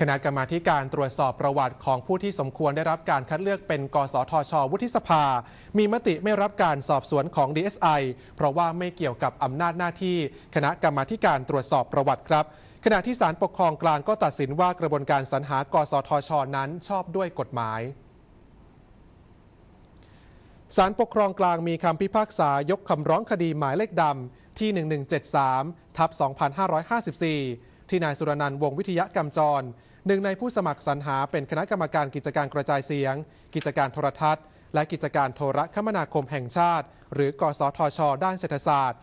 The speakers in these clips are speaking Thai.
คณะกรรมาการตรวจสอบประวัติของผู้ที่สมควรได้รับการคัดเลือกเป็นกสทช วุฒิสภา มีมติไม่รับการสอบสวนของ DSI เพราะว่าไม่เกี่ยวกับอำนาจหน้าที่คณะกรรมาการตรวจสอบประวัติครับ ขณะที่ศาลปกครองกลางก็ตัดสินว่ากระบวนการสรรหากสทช นั้นชอบด้วยกฎหมายศาลปกครองกลางมีคำพิพากษายกคำร้องคดีหมายเลขดำที่1173ทับ2554ที่นายสุรนันท์วงวิทยากรรมจร หนึ่งในผู้สมัครสรรหาเป็นคณะกรรมการกิจการกระจายเสียง กิจการโทรทัศน์ และกิจการโทรคมนาคมแห่งชาติ หรือกสทช ด้านเศรษฐศาสตร์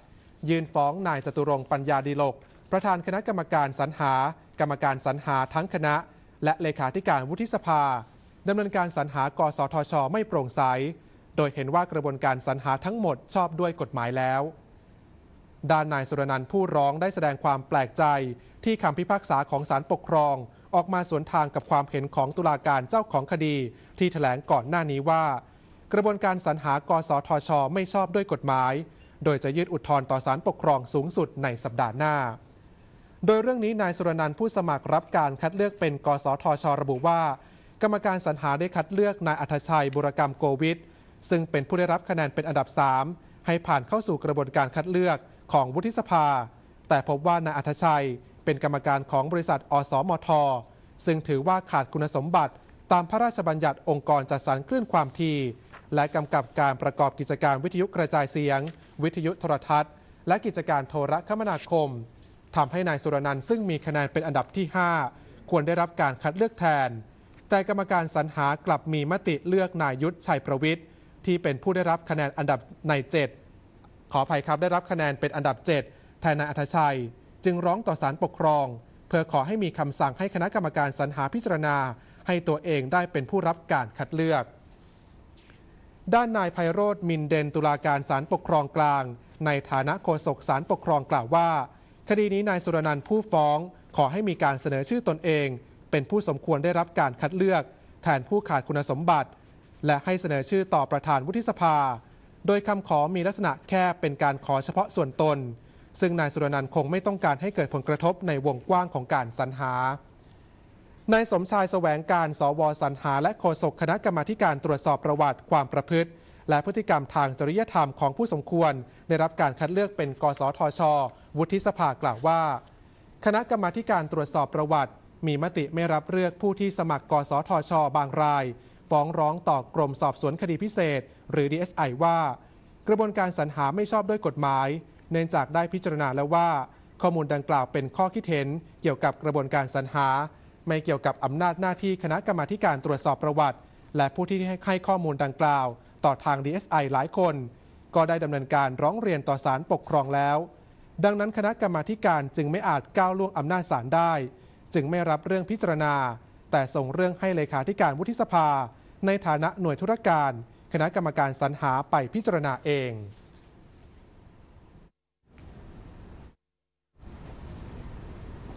ยื่นฟ้อง นายจตุรงปัญญาดีลก ประธานคณะกรรมการสรรหา กรรมการสรรหาทั้งคณะ และเลขาธิการวุฒิสภาดำเนินการสรรหากสทช ไม่โปร่งใส โดยเห็นว่ากระบวนการสรรหาทั้งหมดชอบด้วยกฎหมายแล้วด้านนายสุรนันท์ผู้ร้องได้แสดงความแปลกใจที่คำพิพากษาของศาลปกครอง ออกมาสวนทางกับความเห็นของตุลาการเจ้าของคดีที่ถแถลงก่อนหน้านี้ว่า กระบวนการสรรหากสทช ไม่ชอบด้วยกฎหมาย โดยจะยืดอุทธรณ์ต่อศาลปกครองสูงสุดในสัปดาห์หน้า โดยเรื่องนี้นายสุรนันท์ผู้สมัครรับการคัดเลือกเป็น กสทช ระบุว่ากรรมการสรรหาได้คัดเลือกนายอัธชัยบุรกรรมโกวิทซึ่งเป็นผู้ได้รับคะแนนเป็นอันดับ 3 ให้ผ่านเข้าสู่กระบวนการคัดเลือกของวุฒิสภา แต่พบว่า นายอัธชัย เป็นกรรมการของบริษัทอสมท ซึ่งถือว่าขาดคุณสมบัติ ตามพระราชบัญญัติองค์กรจัดสรรคลื่นความถี่และกำกับการประกอบกิจการวิทยุกระจายเสียง วิทยุโทรทัศน์ และกิจการโทรคมนาคมทำให้นายสุรนันท์ซึ่งมีคะแนนเป็นอันดับที่ 5 ควรได้รับการคัดเลือกแทน แต่กรรมการสรรหากลับมีมติเลือกนายยุทธชัยประวิทย์ ที่เป็นผู้ได้รับคะแนนอันดับใน 7ขออภัยครับได้รับคะแนนเป็นอันดับ 7 แทนนายอัธชัย จึงร้องต่อศาลปกครอง เพื่อขอให้มีคำสั่งให้คณะกรรมการสรรหาพิจารณา ให้ตัวเองได้เป็นผู้รับการคัดเลือก ด้านนายไพโรธมินเดนตุลาการศาลปกครองกลาง ในฐานะโฆษกศาลปกครองกล่าวว่า คดีนี้นายสุรนันท์ผู้ฟ้องขอให้มีการเสนอชื่อตนเอง เป็นผู้สมควรได้รับการคัดเลือก แทนผู้ขาดคุณสมบัติ และให้เสนอชื่อต่อประธานวุฒิสภาโดยคำขอมีลักษณะแค่เป็นการขอเฉพาะส่วนตน ซึ่งนายสุรนันท์คงไม่ต้องการให้เกิดผลกระทบในวงกว้างของการสรรหานายสมชายแสวงการ สวสรรหาและโฆษกคณะกรรมาการตรวจสอบประวัติความประพฤติ และพฤติกรรมทางจริยธรรมของผู้สมควร ได้รับการคัดเลือกเป็นกสทช วุฒิสภากล่าวว่า คณะกรรมาการตรวจสอบประวัติ มีมติไม่รับเลือกผู้ที่สมัครกสทช บางราย ฟ้องร้องต่อกรมสอบสวนคดีพิเศษหรือ DSI ว่า กระบวนการสรรหาไม่ชอบด้วยกฎหมาย เนื่องจากได้พิจารณาแล้วว่า ข้อมูลดังกล่าวเป็นข้อคิดเห็นเกี่ยวกับกระบวนการสรรหา ไม่เกี่ยวกับอำนาจหน้าที่คณะกรรมาการตรวจสอบประวัติ และผู้ที่ให้ข้อมูลดังกล่าว ต่อทาง DSI หลายคน ก็ได้ดำเนินการร้องเรียนต่อศาลปกครองแล้ว ดังนั้นคณะกรรมาการจึงไม่อาจก้าวล่วงอำนาจศาลได้ จึงไม่รับเรื่องพิจารณา แต่ส่งเรื่องให้เลขาธิการวุฒิสภา ในฐานะหน่วยธุรการคณะกรรมการสรรหาไปพิจารณาเอง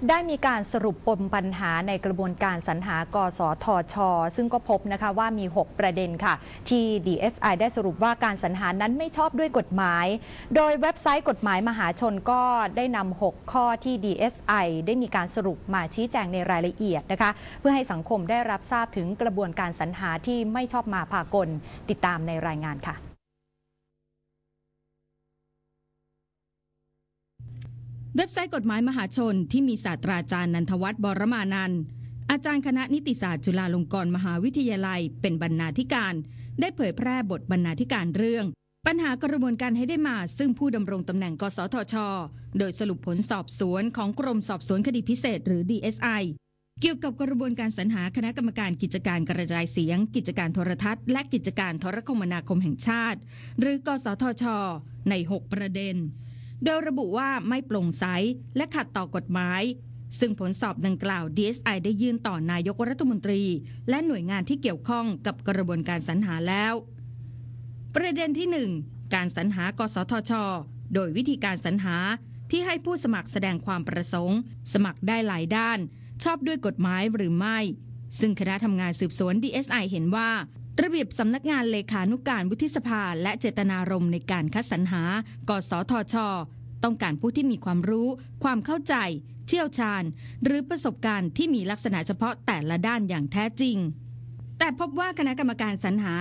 ได้มีการสรุปปมปัญหาในกระบวนการสรรหากสทชซึ่งก็พบนะคะว่ามี 6 ประเด็นค่ะ ที่ DSI ได้สรุปว่าการสรรหานั้นไม่ชอบด้วยกฎหมาย โดยเว็บไซต์กฎหมายมหาชนก็ได้นำ6ข้อที่ DSI ได้มีการสรุปมาชี้แจงในรายละเอียดนะคะเพื่อให้สังคมได้รับทราบถึงกระบวนการสรรหาที่ไม่ชอบมาพากลติดตามในรายงานค่ะเว็บไซต์กฎหมายมหาชนที่มีศาสตราจารย์นันทวัฒน์บรมานันอาจารย์คณะนิติศาสตร์จุฬาลงกรณ์มหาวิทยาลัยเป็นบรรณาธิการ ได้เผยแพร่บทบรรณาธิการเรื่อง ปัญหากระบวนการให้ได้มา ซึ่งผู้ดำรงตำแหน่งกสทช โดยสรุปผลสอบสวน ของกรมสอบสวนคดีพิเศษหรือ DSI เกี่ยวกับกระบวนการสรรหาคณะกรรมการกิจการกระจายเสียง กิจการโทรทัศน์ และกิจการโทรคมนาคมแห่งชาติ หรือกสทช ใน 6 ประเด็นโดยระบุว่าไม่โปร่งใสและขัดต่อกฎหมาย ซึ่งผลสอบดังกล่าว DSI ได้ยื่นต่อนายกรัฐมนตรี และหน่วยงานที่เกี่ยวข้องกับกระบวนการสรรหาแล้ว ประเด็นที่ 1 การสรรหากสทช โดยวิธีการสรรหาที่ให้ผู้สมัครแสดงความประสงค์ สมัครได้หลายด้าน ชอบด้วยกฎหมายหรือไม่ ซึ่งคณะทำงานสืบสวน DSI เห็นว่าระเบียบสำนักงานเลขานุการวุฒิสภาและเจตนารมณ์ในการคัดสรรหา กสทช ต้องการผู้ที่มีความรู้ ความเข้าใจ เชี่ยวชาญ หรือประสบการณ์ที่มีลักษณะเฉพาะแต่ละด้านอย่างแท้จริง แต่พบว่าคณะกรรมการสรรหา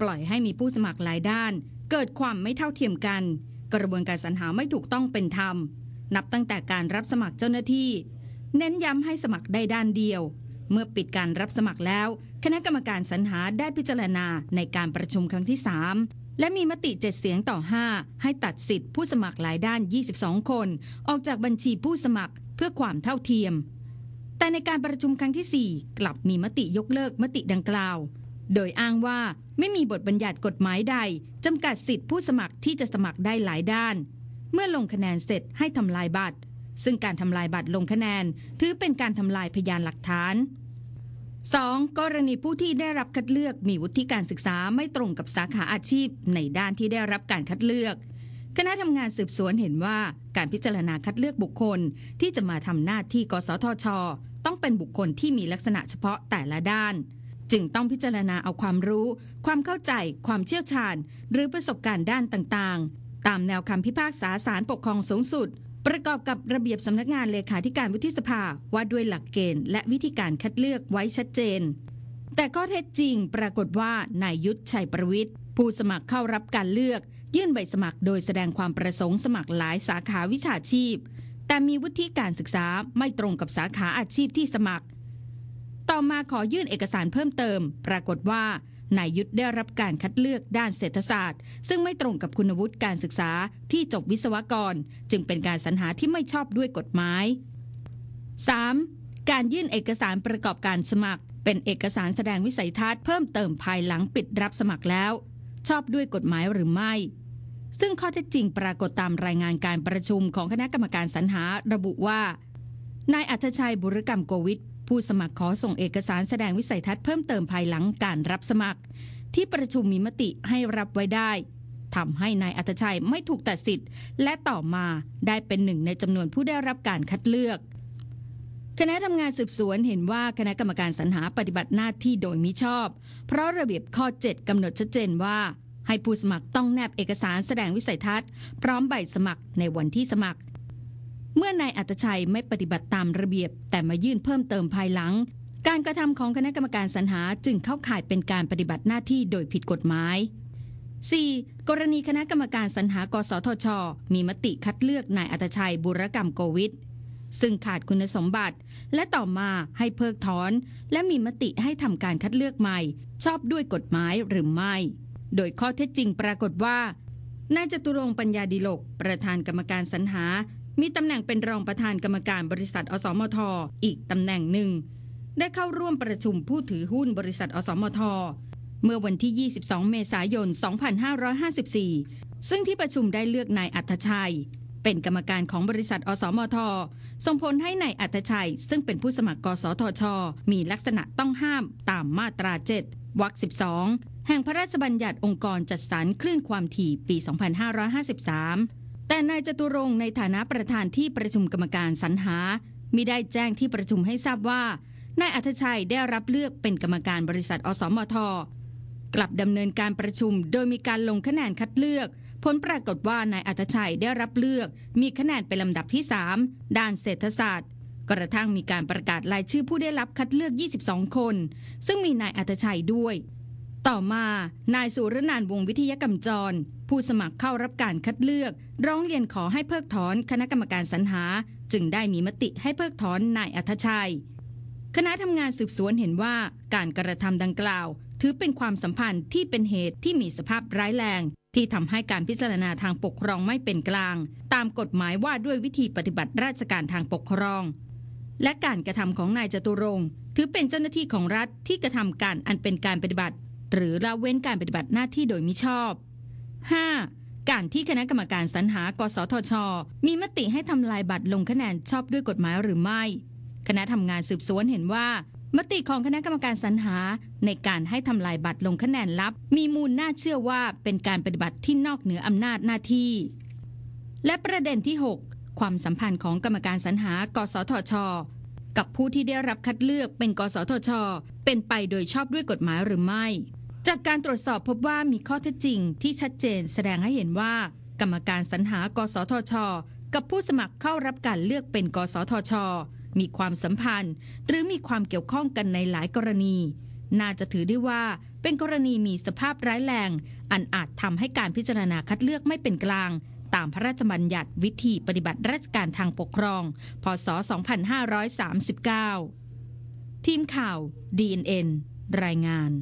ปล่อยให้มีผู้สมัครหลายด้าน เกิดความไม่เท่าเทียมกัน กระบวนการสรรหาไม่ถูกต้องเป็นธรรม นับตั้งแต่การรับสมัครเจ้าหน้าที่ เน้นย้ำให้สมัครได้ด้านเดียวเมื่อปิดการรับสมัครแล้ว คณะกรรมการสรรหาได้พิจารณาในการประชุมครั้งที่ 3 และมีมติ7เสียงต่อ 5 ให้ตัดสิทธิ์ผู้สมัครหลายด้าน 22 คน ออกจากบัญชีผู้สมัครเพื่อความเท่าเทียม แต่ในการประชุมครั้งที่ 4 กลับมีมติยกเลิกมติดังกล่าว โดยอ้างว่าไม่มีบทบัญญัติกฎหมายใดจำกัดสิทธิผู้สมัครที่จะสมัครได้หลายด้าน เมื่อลงคะแนนเสร็จให้ทำลายบัตรซึ่งการทำลายบัตรลงคะแนน ถือเป็นการทำลายพยานหลักฐาน 2. กรณีผู้ที่ได้รับคัดเลือกมีวุฒิการศึกษาไม่ตรงกับสาขาอาชีพ ในด้านที่ได้รับการคัดเลือก คณะทำงานสืบสวนเห็นว่าการพิจารณาคัดเลือกบุคคลที่จะมาทำหน้าที่กสทช ต้องเป็นบุคคลที่มีลักษณะเฉพาะแต่ละด้าน จึงต้องพิจารณาเอาความรู้ ความเข้าใจ ความเชี่ยวชาญ หรือประสบการณ์ด้านต่างๆ ตามแนวคำพิพากษาสารปกครองสูงสุดประกอบกับระเบียบสำนักงานเลขาธิการวุฒิสภาว่าด้วยหลักเกณฑ์และวิธีการคัดเลือกไว้ชัดเจน แต่ข้อเท็จจริงปรากฏว่านายยุทธชัยประวิทย์ ผู้สมัครเข้ารับการเลือกยื่นใบสมัครโดยแสดงความประสงค์สมัครหลายสาขาวิชาชีพ แต่มีวุฒิการศึกษาไม่ตรงกับสาขาอาชีพที่สมัคร ต่อมาขอยื่นเอกสารเพิ่มเติม ปรากฏว่านายยุทธได้รับการคัดเลือกด้านเศรษฐศาสตร์ ซึ่งไม่ตรงกับคุณวุฒิการศึกษาที่จบวิศวกร จึงเป็นการสรรหาที่ไม่ชอบด้วยกฎหมาย 3. การยื่นเอกสารประกอบการสมัคร เป็นเอกสารแสดงวิสัยทัศน์เพิ่มเติมภายหลังปิดรับสมัครแล้ว ชอบด้วยกฎหมายหรือไม่ ซึ่งข้อเท็จจริงปรากฏตามรายงานการประชุมของคณะกรรมการสรรหาระบุว่านายอัธชัยบุรกรรมโกวิทผู้สมัครขอส่งเอกสารแสดงวิสัยทัศน์เพิ่มเติมภายหลังการรับสมัคร ที่ประชุมมีมติให้รับไว้ได้ทำให้นายอัตชัยไม่ถูกตัดสิทธิ์และต่อมาได้เป็นหนึ่งในจำนวนผู้ได้รับการคัดเลือก คณะทำงานสืบสวนเห็นว่าคณะกรรมการสรรหาปฏิบัติหน้าที่โดยมิชอบ เพราะระเบียบข้อ 7กำหนดชัดเจนว่า ให้ผู้สมัครต้องแนบเอกสารแสดงวิสัยทัศน์ พร้อมใบสมัครในวันที่สมัครเมื่อนายอัตชัยไม่ปฏิบัติตามระเบียบแต่มายื่นเพิ่มเติมภายหลัง การกระทำของคณะกรรมการสรรหาจึงเข้าข่ายเป็นการปฏิบัติหน้าที่โดยผิดกฎหมาย 4. กรณีคณะกรรมการสรรหา กสทชมีมติคัดเลือกนายอัตชัยบุรกรรมโกวิดซึ่งขาดคุณสมบัติและต่อมาให้เพิกถอน และมีมติให้ทำการคัดเลือกใหม่ ชอบด้วยกฎหมายหรือไม่ โดยข้อเท็จจริงปรากฏว่านายจตุรงปัญญาดิลก ประธานกรรมการสรรหามีตำแหน่งเป็นรองประธานกรรมการบริษัทอสมท อีกตำแหน่งหนึ่ง ได้เข้าร่วมประชุมผู้ถือหุ้นบริษัทอสมท เมื่อวันที่ 22 เมษายน 2554 ซึ่งที่ประชุมได้เลือกนายอัธชัย เป็นกรรมการของบริษัทอสมท ส่งผลให้ในายอัธชัย ซึ่งเป็นผู้สมัครกสทช มีลักษณะต้องห้ามตามมาตรา 7 วรรค 12 แห่งพระราชบัญญัติองค์กรจัดสรรคลื่นความถี่ปี 2553แต่นายจตุรงในฐานะประธานที่ประชุมกรรมการสรรหามิได้แจ้งที่ประชุมให้ทราบว่า นายอัธชัยได้รับเลือกเป็นกรรมการบริษัทอสมท กลับดำเนินการประชุม โดยมีการลงคะแนนคัดเลือก ผลปรากฏว่านายอัธชัยได้รับเลือก มีคะแนนเป็นลำดับที่3ด้านเศรษฐศาสตร์ กระทั่งมีการประกาศรายชื่อผู้ได้รับคัดเลือก 22 คน ซึ่งมีนายอัธชัยด้วยต่อมานายสุรนานวงวิทยกรรมจร ผู้สมัครเข้ารับการคัดเลือกร้องเรียนขอให้เพิกถอนคณะกรรมการสรรหาจึงได้มีมติให้เพิกถอนนายอัธชัย คณะทำงานสืบสวนเห็นว่า การกระทำดังกล่าว ถือเป็นความสัมพันธ์ที่เป็นเหตุที่มีสภาพร้ายแรง ที่ทำให้การพิจารณาทางปกครองไม่เป็นกลาง ตามกฎหมายว่าด้วยวิธีปฏิบัติราชการทางปกครอง และการกระทำของนายจตุรงถือเป็นเจ้าหน้าที่ของรัฐที่กระทำการอันเป็นการปฏิบัติหรือละเว้นการปฏิบัติหน้าที่โดยมิชอบ 5. การที่คณะกรรมการสรรหา กสทช มีมติให้ทำลายบัตรลงคะแนนชอบด้วยกฎหมายหรือไม่ คณะทำงานสืบสวนเห็นว่า มติของคณะกรรมการสรรหา ในการให้ทำลายบัตรลงคะแนนลับมีมูลน่าเชื่อว่าเป็นการปฏิบัติที่นอกเหนืออำนาจหน้าที่ และประเด็นที่ 6 ความสัมพันธ์ของกรรมการสรรหา กสทช กับผู้ที่ได้รับคัดเลือกเป็นกสทช เป็นไปโดยชอบด้วยกฎหมายหรือไม่จากการตรวจสอบพบว่ามีข้อเท็จจริงที่ชัดเจนแสดงให้เห็นว่า กรรมการสรรหากสทช กับผู้สมัครเข้ารับการเลือกเป็นกสทช มีความสัมพันธ์ หรือมีความเกี่ยวข้องกันในหลายกรณี น่าจะถือได้ว่าเป็นกรณีมีสภาพร้ายแรง อันอาจทำให้การพิจารณาคัดเลือกไม่เป็นกลาง ตามพระราชบัญญัติวิธีปฏิบัติราชการทางปกครอง พศ 2539ทีมข่าว DNN รายงาน